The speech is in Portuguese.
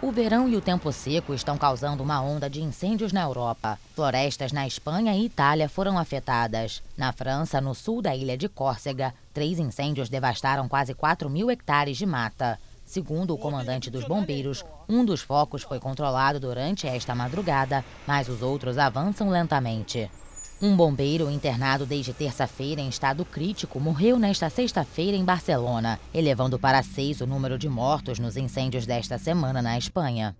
O verão e o tempo seco estão causando uma onda de incêndios na Europa. Florestas na Espanha e Itália foram afetadas. Na França, no sul da ilha de Córcega, três incêndios devastaram quase 4 mil hectares de mata. Segundo o comandante dos bombeiros, um dos focos foi controlado durante esta madrugada, mas os outros avançam lentamente. Um bombeiro internado desde terça-feira em estado crítico morreu nesta sexta-feira em Barcelona, elevando para seis o número de mortos nos incêndios desta semana na Espanha.